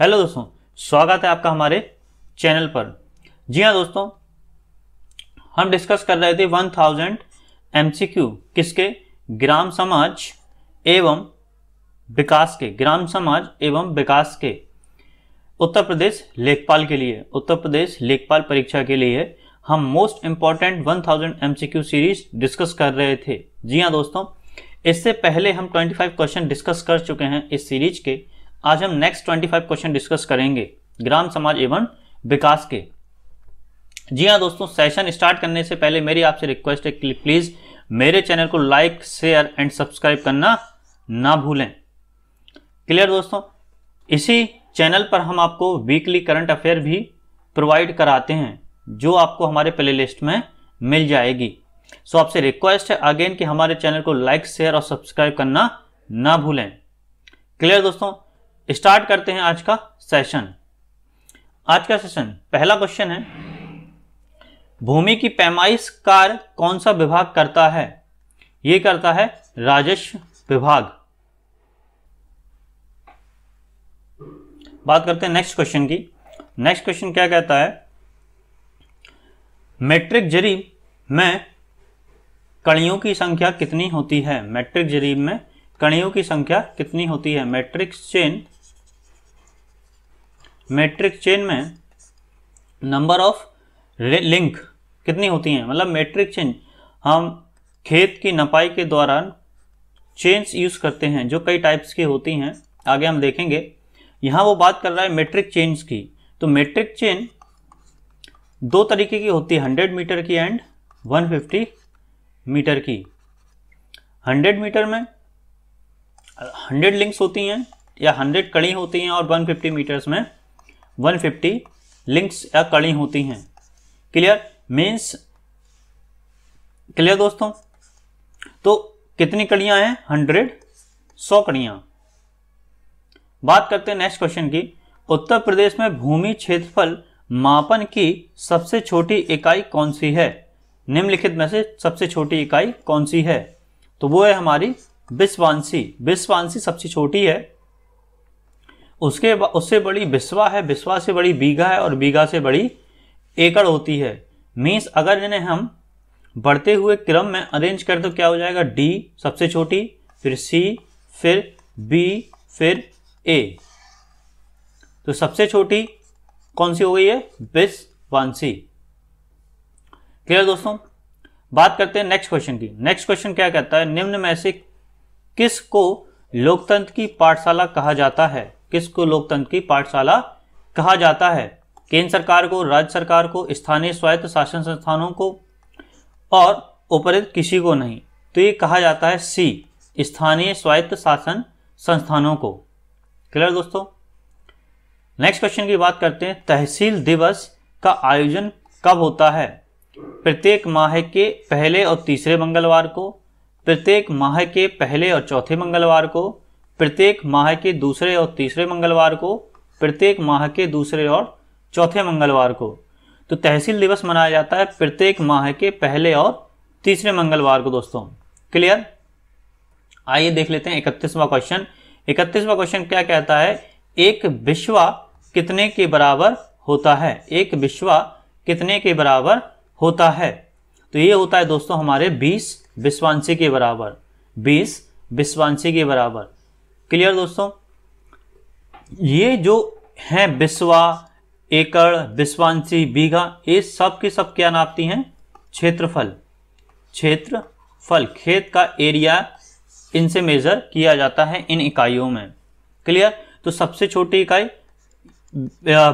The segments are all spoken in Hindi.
हेलो दोस्तों स्वागत है आपका हमारे चैनल पर जी हाँ दोस्तों हम डिस्कस कर रहे थे 1000 थाउजेंड किसके ग्राम समाज एवं विकास के ग्राम समाज एवं विकास के उत्तर प्रदेश लेखपाल के लिए उत्तर प्रदेश लेखपाल परीक्षा के लिए हम most important 1000 thousand MCQ series discuss कर रहे थे जी हाँ दोस्तों इससे पहले हम 25 क्वेश्चन डिस्कस कर चुके हैं इस सीरीज के आज हम नेक्स्ट 25 क्वेश्चन डिस्कस करेंगे ग्राम समाज एवं विकास के जी हाँ दोस्तों सेशन स्टार्ट करने से पहले मेरी आपसे रिक्वेस्ट है प्लीज़ मेरे चैनल को लाइक शेयर एंड सब्सक्राइब करना ना भूलें क्लियर दोस्तों इसी चैनल पर हम आपको वीकली करंट अफेयर भी प्रोवाइड कराते हैं जो आपको हमारे प्ले लिस्ट में मिल जाएगी सो so, आपसे रिक्वेस्ट है अगेन कि हमारे चैनल को लाइक शेयर और सब्सक्राइब करना ना भूलें क्लियर दोस्तों स्टार्ट करते हैं आज का सेशन आज का सेशन पहला क्वेश्चन है भूमि की पैमाइश कार्य कौन सा विभाग करता है ये करता है राजस्व विभाग बात करते हैं नेक्स्ट क्वेश्चन की नेक्स्ट क्वेश्चन क्या कहता है मैट्रिक जरीब में कणियों की संख्या कितनी होती है मैट्रिक जरीब में कणियों की संख्या कितनी होती है मैट्रिक चेन मैट्रिक चेन में नंबर ऑफ लिंक कितनी होती हैं मतलब मैट्रिक चेन हम खेत की नपाई के दौरान चेन्स यूज़ करते हैं जो कई टाइप्स की होती हैं आगे हम देखेंगे यहाँ वो बात कर रहा है मेट्रिक चेन्स की तो मेट्रिक चेन दो तरीके की होती है हंड्रेड मीटर की एंड वन फिफ्टी मीटर की हंड्रेड मीटर में हंड्रेड लिंक्स होती हैं या हंड्रेड कड़ी होती हैं और वन फिफ्टी मीटर्स में 150 लिंक्स या कड़ी होती हैं क्लियर मीन्स क्लियर दोस्तों तो कितनी कड़ियां हैं हंड्रेड सौ कड़ियां बात करते हैं नेक्स्ट क्वेश्चन की उत्तर प्रदेश में भूमि क्षेत्रफल मापन की सबसे छोटी इकाई कौन सी है निम्नलिखित में से सबसे छोटी इकाई कौन सी है तो वो है हमारी विश्वांसी विश्वांसी सबसे छोटी है उसके उससे बड़ी बिस्वा है बिस्वा से बड़ी बीघा है और बीघा से बड़ी एकड़ होती है मीन्स अगर इन्हें हम बढ़ते हुए क्रम में अरेंज कर तो क्या हो जाएगा डी सबसे छोटी फिर सी फिर बी फिर ए तो सबसे छोटी कौन सी हो गई है बिस वन सी क्लियर दोस्तों बात करते हैं नेक्स्ट क्वेश्चन की नेक्स्ट क्वेश्चन क्या कहता है निम्न में से किस को लोकतंत्र की पाठशाला कहा जाता है किसको लोकतंत्र की पाठशाला कहा जाता है केंद्र सरकार को राज्य सरकार को स्थानीय स्वायत्त शासन संस्थानों को और उपरित किसी को नहीं तो ये कहा जाता है सी स्थानीय स्वायत्त शासन संस्थानों को क्लियर दोस्तों नेक्स्ट क्वेश्चन की बात करते हैं तहसील दिवस का आयोजन कब होता है प्रत्येक माह के पहले और तीसरे मंगलवार को प्रत्येक माह के पहले और चौथे मंगलवार को प्रत्येक माह के दूसरे और तीसरे मंगलवार को प्रत्येक माह के दूसरे और चौथे मंगलवार को तो तहसील दिवस मनाया जाता है प्रत्येक माह के पहले और तीसरे मंगलवार को दोस्तों क्लियर आइए देख लेते हैं इकतीसवा क्वेश्चन इकतीसवा क्वेश्चन क्या कहता है एक विश्वा कितने के बराबर होता है एक विश्वा कितने के बराबर होता है तो ये होता है दोस्तों हमारे बीस विश्वांशी के बराबर बीस विश्वांशी के बराबर क्लियर दोस्तों ये जो है बिस्वा एकड़ विश्वांशी बीघा ये सब के सब क्या नापती हैं क्षेत्रफल क्षेत्रफल खेत का एरिया इनसे मेजर किया जाता है इन इकाइयों में क्लियर तो सबसे छोटी इकाई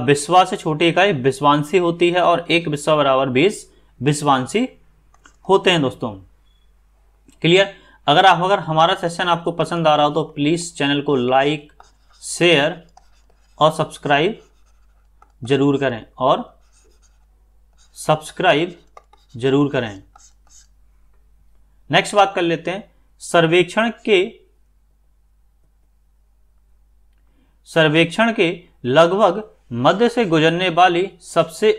बिस्वा से छोटी इकाई विश्वांशी होती है और एक बिस्वा बराबर बीस विश्वांशी होते हैं दोस्तों क्लियर अगर आप अगर हमारा सेशन आपको पसंद आ रहा हो तो प्लीज़ चैनल को लाइक शेयर और सब्सक्राइब जरूर करें और सब्सक्राइब जरूर करें नेक्स्ट बात कर लेते हैं सर्वेक्षण के सर्वेक्षण के लगभग मध्य से गुजरने वाली सबसे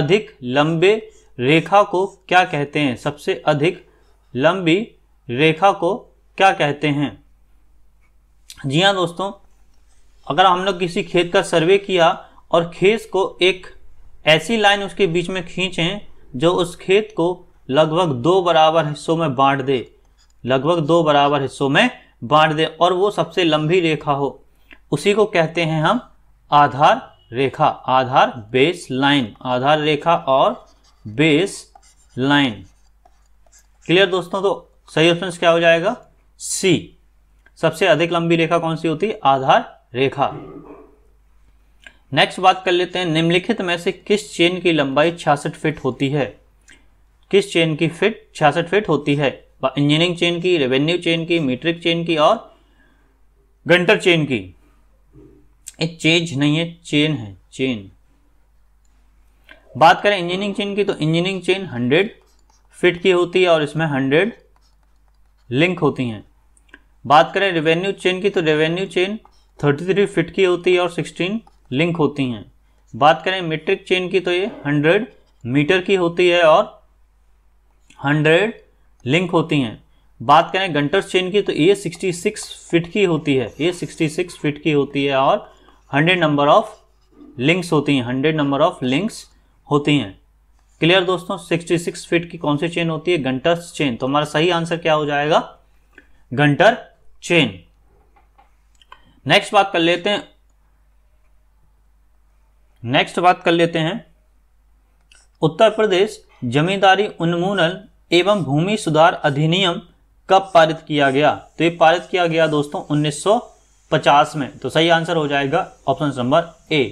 अधिक लंबे रेखा को क्या कहते हैं सबसे अधिक लंबी रेखा को क्या कहते हैं जी हाँ दोस्तों अगर हम लोग किसी खेत का सर्वे किया और खेत को एक ऐसी लाइन उसके बीच में खींचें जो उस खेत को लगभग दो बराबर हिस्सों में बांट दे लगभग दो बराबर हिस्सों में बांट दे और वो सबसे लंबी रेखा हो उसी को कहते हैं हम आधार रेखा आधार बेस लाइन आधार रेखा और बेस लाइन क्लियर दोस्तों तो सही ऑप्शन क्या हो जाएगा सी सबसे अधिक लंबी रेखा कौन सी होती है आधार रेखा नेक्स्ट बात कर लेते हैं निम्नलिखित में से किस चेन की लंबाई 66 फीट होती है किस चेन की फिट छियासठ फीट होती है इंजीनियरिंग चेन की रेवेन्यू चेन की मीट्रिक चेन की और गंटर चेन की एक चेज नहीं है चेन है चेन बात करें इंजीनियरिंग चेन की तो इंजीनियरिंग चेन 100 फीट की होती है और इसमें लिंक होती हैं बात करें रेवेन्यू चेन की तो रेवेन्यू चेन 33 फिट की होती है और 16 लिंक होती हैं बात करें मीट्रिक चेन की तो ये 100 मीटर की होती है और 100 लिंक होती हैं बात करें गंटर्स चेन की तो ये 66 फिट की होती है ये 66 फिट की होती है और 100 नंबर ऑफ लिंक्स होती हैं 100 नंबर ऑफ लिंक्स होती हैं क्लियर दोस्तों 66 फीट की कौन सी चेन होती है घंटर चेन तो हमारा सही आंसर क्या हो जाएगा घंटर चेन नेक्स्ट बात कर लेते हैं नेक्स्ट बात कर लेते हैं उत्तर प्रदेश जमींदारी उन्मूलन एवं भूमि सुधार अधिनियम कब पारित किया गया तो ये पारित किया गया दोस्तों 1950 में तो सही आंसर हो जाएगा ऑप्शन नंबर ए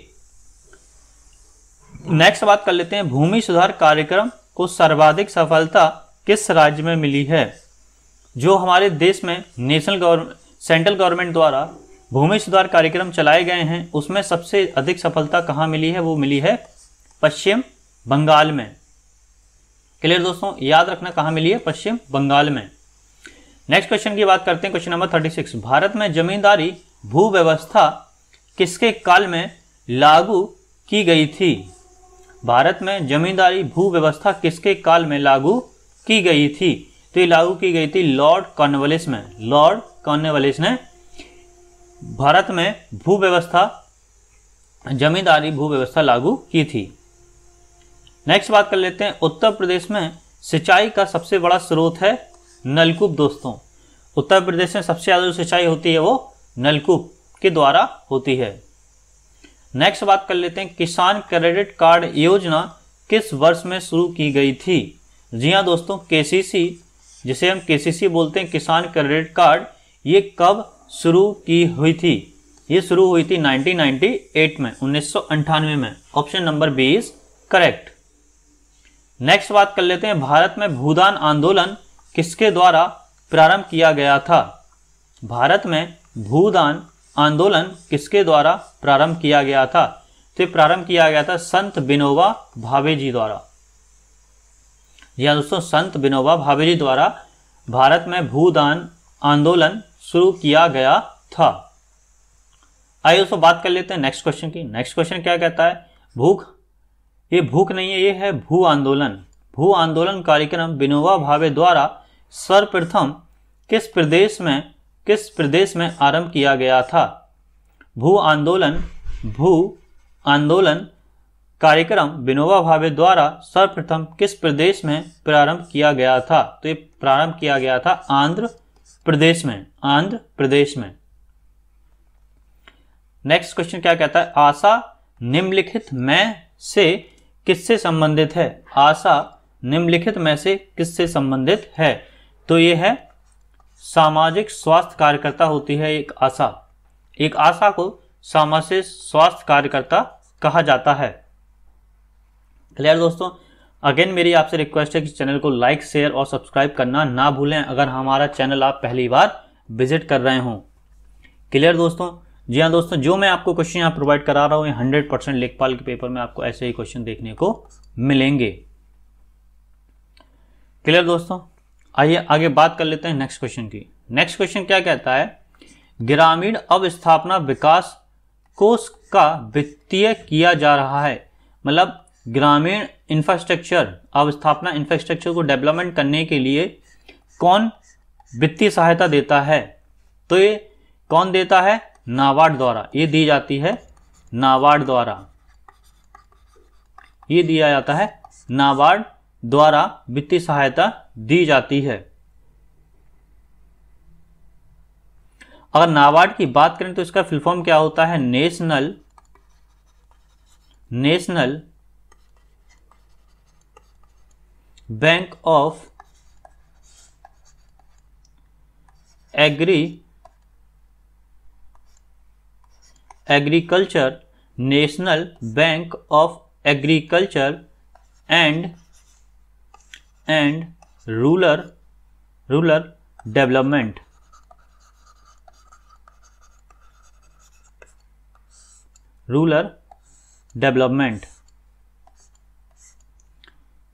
नेक्स्ट बात कर लेते हैं भूमि सुधार कार्यक्रम को सर्वाधिक सफलता किस राज्य में मिली है जो हमारे देश में नेशनल गवर्नमेंट सेंट्रल गवर्नमेंट द्वारा भूमि सुधार कार्यक्रम चलाए गए हैं उसमें सबसे अधिक सफलता कहाँ मिली है वो मिली है पश्चिम बंगाल में क्लियर दोस्तों याद रखना कहाँ मिली है पश्चिम बंगाल में नेक्स्ट क्वेश्चन की बात करते हैं question number thirty six Bharat में जमींदारी भू व्यवस्था किसके काल में लागू की गई थी भारत में जमींदारी भू व्यवस्था किसके काल में लागू की गई थी तो ये लागू की गई थी लॉर्ड कॉर्नवलिस में लॉर्ड कॉर्नवलिस ने भारत में भू व्यवस्था जमींदारी भू व्यवस्था लागू की थी नेक्स्ट बात कर लेते हैं उत्तर प्रदेश में सिंचाई का सबसे बड़ा स्रोत है नलकूप दोस्तों उत्तर प्रदेश में सबसे ज़्यादा जो सिंचाई होती है वो नलकूप के द्वारा होती है नेक्स्ट बात कर लेते हैं किसान क्रेडिट कार्ड योजना किस वर्ष में शुरू की गई थी जी हाँ दोस्तों केसीसी जिसे हम केसीसी बोलते हैं किसान क्रेडिट कार्ड ये कब शुरू की हुई थी ये शुरू हुई थी 1998 में उन्नीस में option number B is correct next बात कर लेते हैं भारत में भूदान आंदोलन किसके द्वारा प्रारंभ किया गया था भारत में भूदान आंदोलन किसके द्वारा प्रारंभ किया गया था तो प्रारंभ किया गया था संत बिनोबा भावे जी द्वारा जी हाँ दोस्तों संत बिनोबा भावे जी द्वारा भारत में भूदान आंदोलन शुरू किया गया था आइए दोस्तों बात कर लेते हैं नेक्स्ट क्वेश्चन की नेक्स्ट क्वेश्चन क्या कहता है भूख ये भूख नहीं है ये है भू आंदोलन भू आंदोलन कार्यक्रम बिनोबा भावे द्वारा सर्वप्रथम किस प्रदेश में किस प्रदेश में आरंभ किया गया था भू आंदोलन भू आंदोलन कार्यक्रम विनोबा भावे द्वारा सर्वप्रथम किस प्रदेश में प्रारंभ किया गया था तो ये प्रारंभ किया गया था आंध्र प्रदेश में आंध्र प्रदेश में नेक्स्ट क्वेश्चन क्या कहता है आशा निम्नलिखित में से किससे संबंधित है आशा निम्नलिखित में से किससे संबंधित है तो ये है सामाजिक स्वास्थ्य कार्यकर्ता होती है एक आशा एक आशा को सामाजिक स्वास्थ्य कार्यकर्ता कहा जाता है क्लियर दोस्तों अगेन मेरी आपसे रिक्वेस्ट है कि चैनल को लाइक शेयर और सब्सक्राइब करना ना भूलें अगर हमारा चैनल आप पहली बार विजिट कर रहे हों क्लियर दोस्तों जी हाँ दोस्तों जो मैं आपको क्वेश्चन यहाँ प्रोवाइड करा रहा हूँ ये हंड्रेड परसेंट लेखपाल के पेपर में आपको ऐसे ही क्वेश्चन देखने को मिलेंगे क्लियर दोस्तों आइए आगे बात कर लेते हैं नेक्स्ट क्वेश्चन की नेक्स्ट क्वेश्चन क्या कहता है ग्रामीण अवस्थापना विकास कोष का वित्तीय किया जा रहा है मतलब ग्रामीण इंफ्रास्ट्रक्चर अवस्थापना इंफ्रास्ट्रक्चर को डेवलपमेंट करने के लिए कौन वित्तीय सहायता देता है तो ये कौन देता है नाबार्ड द्वारा ये दी जाती है नाबार्ड द्वारा ये दिया जाता है नाबार्ड द्वारा वित्तीय सहायता दी जाती है अगर नाबार्ड की बात करें तो इसका फुलफॉर्म क्या होता है national national bank of agri agriculture national bank of agriculture and and rural rural development rural development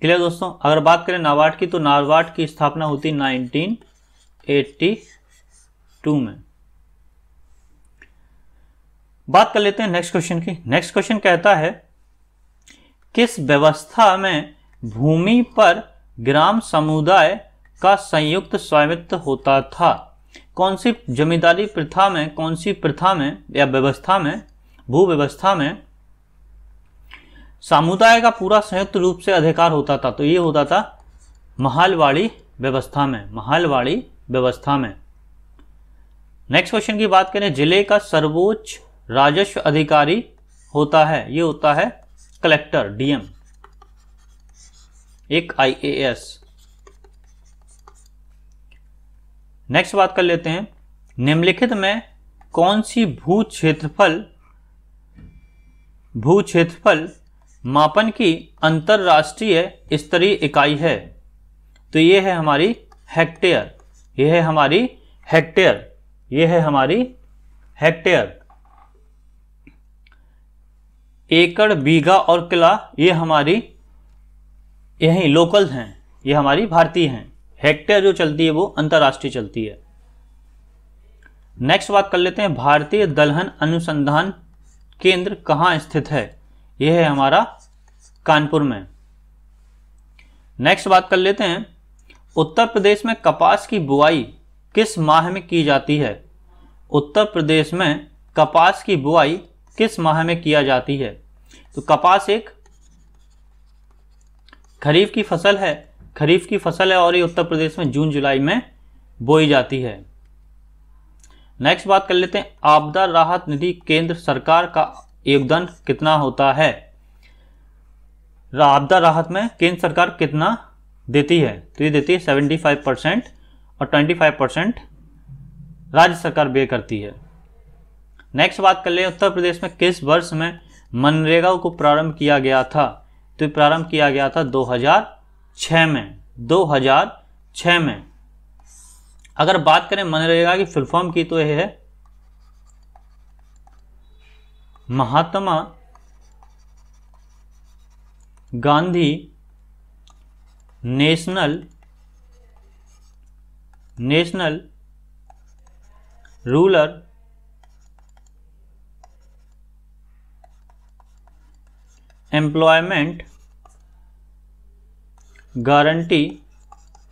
clear दोस्तों अगर बात करें नाबार्ड की तो नाबार्ड की स्थापना होती 1982 में बात कर लेते हैं नेक्स्ट क्वेश्चन की नेक्स्ट क्वेश्चन कहता है किस व्यवस्था में भूमि पर ग्राम समुदाय का संयुक्त स्वामित्व होता था कौन सी जमींदारी प्रथा में कौन सी प्रथा में या व्यवस्था में भू व्यवस्था में समुदाय का पूरा संयुक्त रूप से अधिकार होता था तो ये होता था महालवाड़ी व्यवस्था में महालवाड़ी व्यवस्था में नेक्स्ट क्वेश्चन की बात करें जिले का सर्वोच्च राजस्व अधिकारी होता है ये होता है कलेक्टर डीएम एक आईएएस नेक्स्ट बात कर लेते हैं निम्नलिखित में कौन सी भू क्षेत्रफल भू क्षेत्रफल मापन की अंतरराष्ट्रीय स्तरीय इकाई है तो ये है हमारी हेक्टेयर ये है हमारी हेक्टेयर ये है हमारी हेक्टेयर एकड़ बीघा और किला ये हमारी यही लोकल हैं ये हमारी भारतीय हैं हेक्टेयर जो चलती है वो अंतर्राष्ट्रीय चलती है नेक्स्ट बात कर लेते हैं भारतीय दलहन अनुसंधान केंद्र कहाँ स्थित है यह है हमारा कानपुर में नेक्स्ट बात कर लेते हैं उत्तर प्रदेश में कपास की बुआई किस माह में की जाती है उत्तर प्रदेश में कपास की बुआई किस माह में किया जाती है तो कपास एक खरीफ की फसल है खरीफ की फसल है और ये उत्तर प्रदेश में जून जुलाई में बोई जाती है नेक्स्ट बात कर लेते हैं आपदा राहत निधि केंद्र सरकार का योगदान कितना होता है आपदा राहत में केंद्र सरकार कितना देती है तो ये देती है 75 परसेंट और 25 परसेंट राज्य सरकार व्यय करती है नेक्स्ट बात कर ले उत्तर प्रदेश में किस वर्ष में मनरेगा को प्रारंभ किया गया था तो प्रारंभ किया गया था 2006 में 2006 में अगर बात करें मनरेगा की फुलफॉर्म की तो यह है Mahatma Gandhi national national rural employment guarantee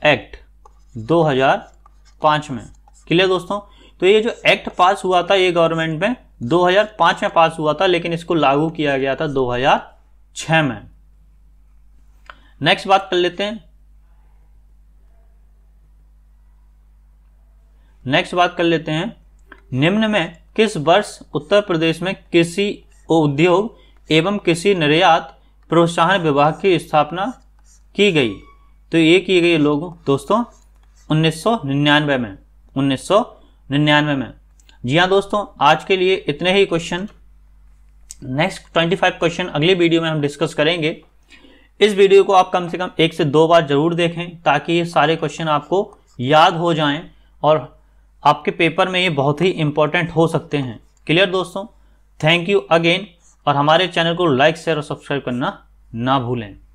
act 2005 में क्लियर दोस्तों तो ये जो एक्ट पास हुआ था ये गवर्नमेंट में 2005 में पास हुआ था लेकिन इसको लागू किया गया था 2006 में नेक्स्ट बात कर लेते हैं नेक्स्ट बात कर लेते हैं निम्न में किस वर्ष उत्तर प्रदेश में कृषि उद्योग एवं किसी निर्यात प्रोत्साहन विभाग की स्थापना की गई तो ये की गई लोग दोस्तों उन्नीस में उन्नीस में जी हाँ दोस्तों आज के लिए इतने ही क्वेश्चन नेक्स्ट 25 क्वेश्चन अगले वीडियो में हम डिस्कस करेंगे इस वीडियो को आप कम से कम एक से दो बार जरूर देखें ताकि ये सारे क्वेश्चन आपको याद हो जाएं और आपके पेपर में ये बहुत ही इंपॉर्टेंट हो सकते हैं क्लियर दोस्तों थैंक यू अगेन और हमारे चैनल को लाइक शेयर और सब्सक्राइब करना ना भूलें